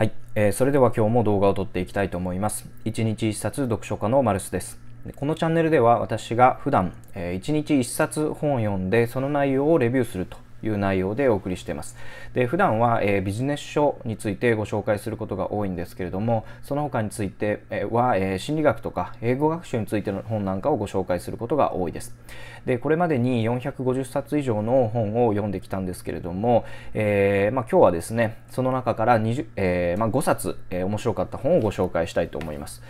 はい、えー、それでは今日も動画を撮っていきたいと思います1日1冊読書家のマルスですこのチャンネルでは私が普段、えー、1日1冊本を読んでその内容をレビューするという内容でお送りしています。で普段は、えー、ビジネス書についてご紹介することが多いんですけれどもその他については、えー、心理学とか英語学習についての本なんかをご紹介することが多いです。でこれまでに450冊以上の本を読んできたんですけれども、えーまあ、今日はですねその中から20、えーまあ、5冊、えー、面白かった本をご紹介したいと思います。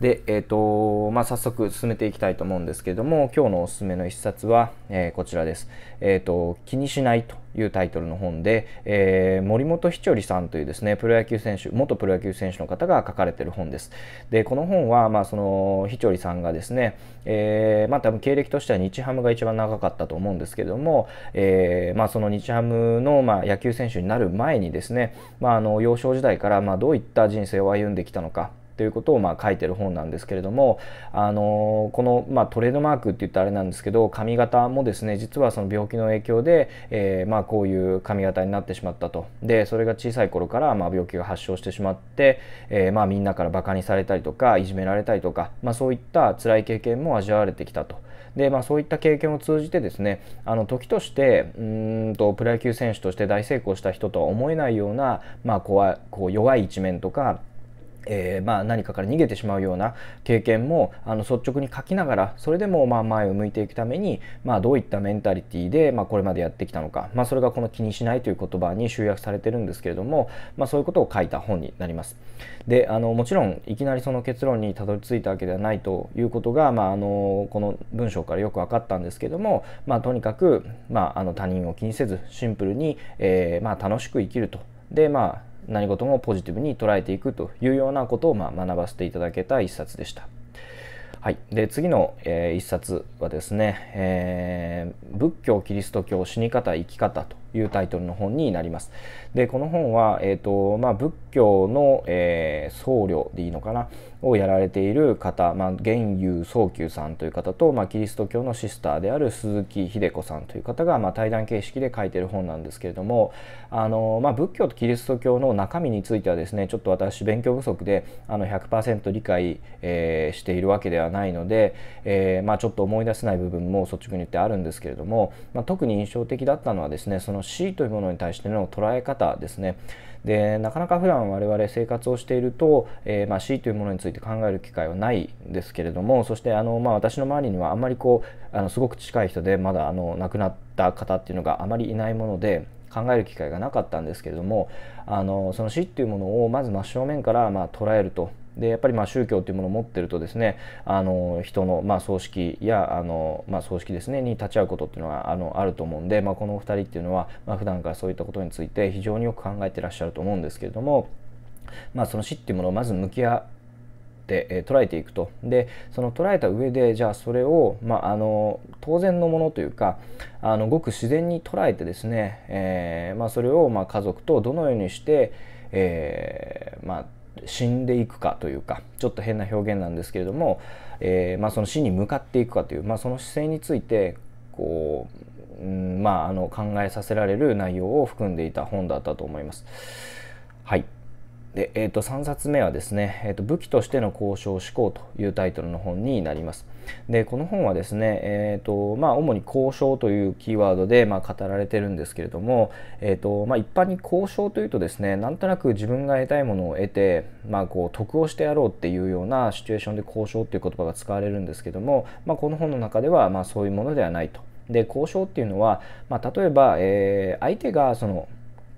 で、えーとまあ、早速進めていきたいと思うんですけれども今日のおすすめの1冊は、えー、こちらです、えーと「気にしない」というタイトルの本で、えー、森本ひちょりさんというですねプロ野球選手元プロ野球選手の方が書かれている本ですでこの本は、まあ、そのひちょりさんがですね、えー、まあ多分経歴としては日ハムが一番長かったと思うんですけれども、えーまあ、その日ハムの、まあ、野球選手になる前にですね、まあ、あの幼少時代から、まあ、どういった人生を歩んできたのかということをまあ書いてる本なんですけれども、あのこの、まあ、トレードマークって言ったらあれなんですけど髪型もですね実はその病気の影響で、えー、まあ、こういう髪型になってしまったとでそれが小さい頃からまあ病気が発症してしまって、えー、まあ、みんなからバカにされたりとかいじめられたりとか、まあ、そういった辛い経験も味わわれてきたと。でまあ、そういった経験を通じてですねあの時としてうんとプロ野球選手として大成功した人とは思えないような、まあ、怖いこう弱い一面とかえー、まあ、何かから逃げてしまうような経験もあの率直に書きながらそれでもまあ前を向いていくために、まあ、どういったメンタリティーで、まあ、これまでやってきたのか、まあ、それがこの「気にしない」という言葉に集約されてるんですけれども、まあ、そういうことを書いた本になります。であのもちろんいきなりその結論にたどり着いたわけではないということが、まあ、あのこの文章からよく分かったんですけども、まあ、とにかく、まあ、あの他人を気にせずシンプルに、えーまあ、楽しく生きると。でまあ何事もポジティブに捉えていくというようなことを、ま学ばせていただけた一冊でした。はい、で次の、えー、一冊はですね、えー、仏教キリスト教死に方生き方」というタイトルの本になります。でこの本は、えーとまあ、仏教の、えー、僧侶でいいのかな、をやられている方、まあ、玄勇宗久さんという方と、まあ、キリスト教のシスターである鈴木秀子さんという方が、まあ、対談形式で書いてる本なんですけれどもあの、まあ、仏教とキリスト教の中身についてはですねちょっと私勉強不足であの100%理解、えー、しているわけではないので、えーまあ、ちょっと思い出せない部分も率直に言ってあるんですけれども、まあ、特に印象的だったのはですねその死というものに対しての捉え方ですね。でなかなか普段我々生活をしていると、えーまあ、死というものについてて考える機会はないんですけれどもそしてあの、まあ、私の周りにはあんまりこうあのすごく近い人でまだあの亡くなった方っていうのがあまりいないもので考える機会がなかったんですけれどもあのその死っていうものをまず真正面からまあ捉えるとでやっぱりまあ宗教というものを持ってるとですねあの人のまあ葬式やあの、まあ、葬式ですねに立ち会うことっていうのはあのあると思うんで、まあ、このお二人っていうのは、まあ、普段からそういったことについて非常によく考えてらっしゃると思うんですけれども。まあ、その死っていうものをまず向き合、え捉えていくとでその捉えた上でじゃあそれを、まあ、あの当然のものというかあのごく自然に捉えてですね、えー、まあ、それを、ま家族とどのようにして、えー、まあ、死んでいくかというかちょっと変な表現なんですけれども、えー、まあ、その死に向かっていくかという、まあ、その姿勢についてこう、うんまあ、あの考えさせられる内容を含んでいた本だったと思います。はいで、えー、と3冊目はですね、えー、と武器としての交渉思考というタイトルの本になります。でこの本はですね、えーとまあ、主に交渉というキーワードで、まあ、語られてるんですけれども、えーとまあ、一般に交渉というとですねなんとなく自分が得たいものを得て、まあ、こう得をしてやろうっていうようなシチュエーションで交渉っていう言葉が使われるんですけども、まあ、この本の中では、まあ、そういうものではないと。で交渉っていうのは、まあ、例えば、えー、相手がその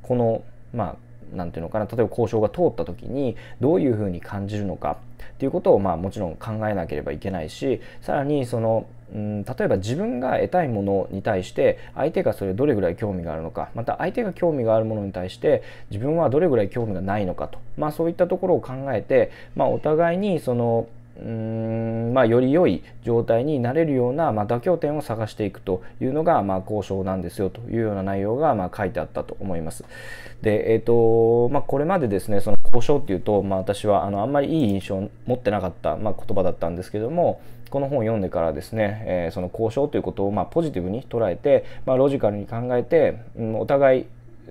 この、まあ、何ていうのかな例えば交渉が通った時にどういうふうに感じるのかっていうことを、まあ、もちろん考えなければいけないしさらにその、うん、例えば自分が得たいものに対して相手がそれどれぐらい興味があるのかまた相手が興味があるものに対して自分はどれぐらい興味がないのかと、まあ、そういったところを考えて、まあ、お互いにそのうんまあ、より良い状態になれるような、まあ、妥協点を探していくというのが、まあ、交渉なんですよというような内容が、まあ、書いてあったと思います。で、えーとまあ、これまでですねその交渉っていうと、まあ、私はあのあんまりいい印象を持ってなかった、まあ、言葉だったんですけどもこの本を読んでからですね、えー、その交渉ということを、まあ、ポジティブに捉えて、まあ、ロジカルに考えて、うん、お互い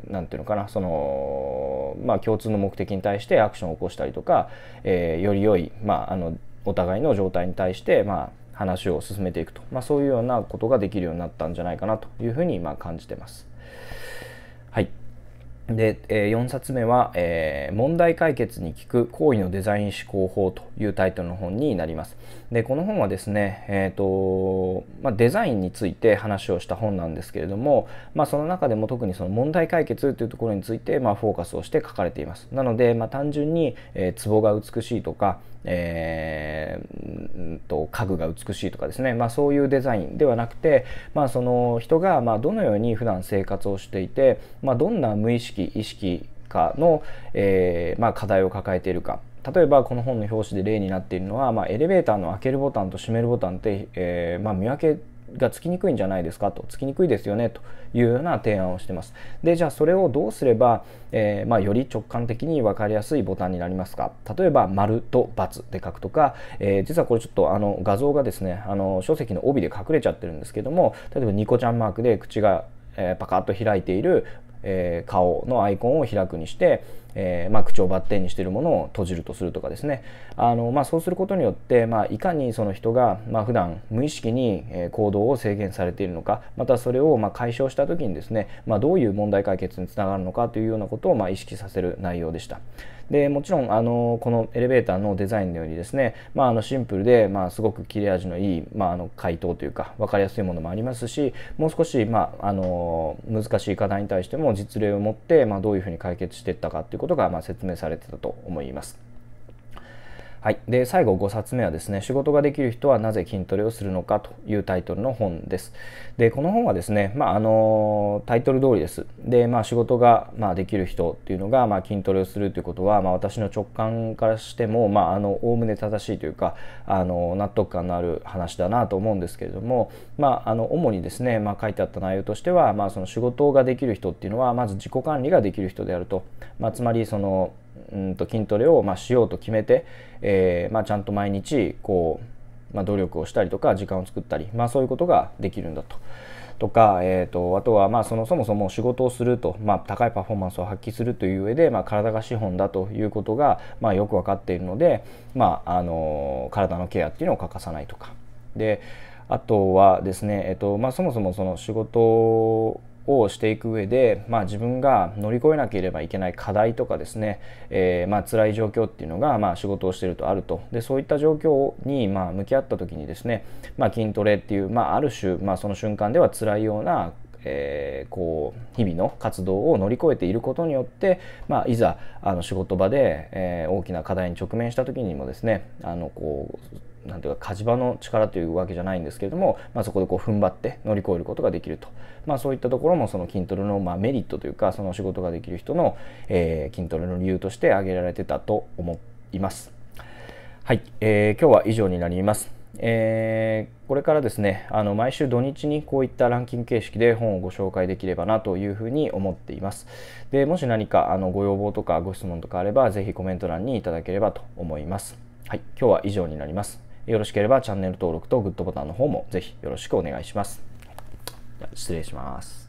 なんていうのかなその、まあ、共通の目的に対してアクションを起こしたりとか、えー、より良い、まあ、あのお互いの状態に対して、まあ、話を進めていくと、まあ、そういうようなことができるようになったんじゃないかなというふうに、まあ、感じてます。はいで、え4冊目は、え問題解決に効く行為のデザイン思考法」というタイトルの本になります。でこの本はですね、えーとまあ、デザインについて話をした本なんですけれども、まあ、その中でも特にその問題解決というところについて、まあ、フォーカスをして書かれています。なので、まあ、単純に、えー、壺が美しいとか、えー、と家具が美しいとかですね、まあ、そういうデザインではなくて、まあ、その人がまあどのように普段生活をしていて、まあ、どんな無意識意識かの、えー、まあ、課題を抱えているか例えばこの本の表紙で例になっているのは、まあ、エレベーターの開けるボタンと閉めるボタンって、えー、まあ、見分けがつきにくいんじゃないですかとつきにくいですよねというような提案をしてますでじゃあそれをどうすれば、えー、まあ、より直感的に分かりやすいボタンになりますか例えば「丸と「×」で書くとか、えー、実はこれちょっとあの画像がですねあの書籍の帯で隠れちゃってるんですけども例えばニコちゃんマークで口がえパカッと開いているえー、顔のアイコンを開くにして、えー、まあ、口をバッテンにしているものを閉じるとするとかですねあの、まあ、そうすることによって、まあ、いかにその人が、まあ、普段無意識に行動を制限されているのかまたそれをま解消した時にですね、まどういう問題解決につながるのかというようなことをま意識させる内容でした。でもちろんあのこのエレベーターのデザインのようにですね、まあ、あのシンプルで、まあ、すごく切れ味のいい、まあ、あの回答というか分かりやすいものもありますしもう少し、まあ、あの難しい課題に対しても実例を持って、まあ、どういうふうに解決していったかということが、まあ、説明されてたと思います。はい、で最後5冊目はですね「仕事ができる人はなぜ筋トレをするのか」というタイトルの本です。でこの本はですね、まあ、あのタイトル通りです。で、まあ、仕事が、まあ、できる人っていうのが、まあ、筋トレをするということは、まあ、私の直感からしてもおおむね正しいというかあの納得感のある話だなと思うんですけれども、まあ、あの主にですね、まあ、書いてあった内容としては、まあ、その仕事ができる人っていうのはまず自己管理ができる人であると、まあ、つまりそのうんと筋トレをまあしようと決めて、えー、まあ、ちゃんと毎日こう、まあ、努力をしたりとか時間を作ったり、まあ、そういうことができるんだと。とか、えーと、あとはまあそのそもそも仕事をすると、まあ、高いパフォーマンスを発揮するという上で、まあ、体が資本だということが、まあ、よく分かっているので、まああの体のケアっていうのを欠かさないとかであとはですね、えーとまあ、そもそもその仕事をしていく上で、まあ、自分が乗り越えなければいけない課題とかですね、えー、まあ辛い状況っていうのが、まあ、仕事をしているとあるとでそういった状況に、まあ、向き合った時にですね、まあ、筋トレっていう、まあ、ある種、まあ、その瞬間では辛いようなえー、こう日々の活動を乗り越えていることによって、まあ、いざあの仕事場で、えー、大きな課題に直面した時にもですねあのこうなんていうか火事場の力というわけじゃないんですけれども、まあ、そこでこう踏ん張って乗り越えることができると、まあ、そういったところもその筋トレのまあメリットというかその仕事ができる人の、えー、筋トレの理由として挙げられてたと思います。はい、えー、今日は以上になります。えー、これからですねあの毎週土日にこういったランキング形式で本をご紹介できればなというふうに思っていますでもし何かあのご要望とかご質問とかあれば是非コメント欄にいただければと思いますはい今日は以上になりますよろしければチャンネル登録とグッドボタンの方もぜひよろしくお願いします。失礼します。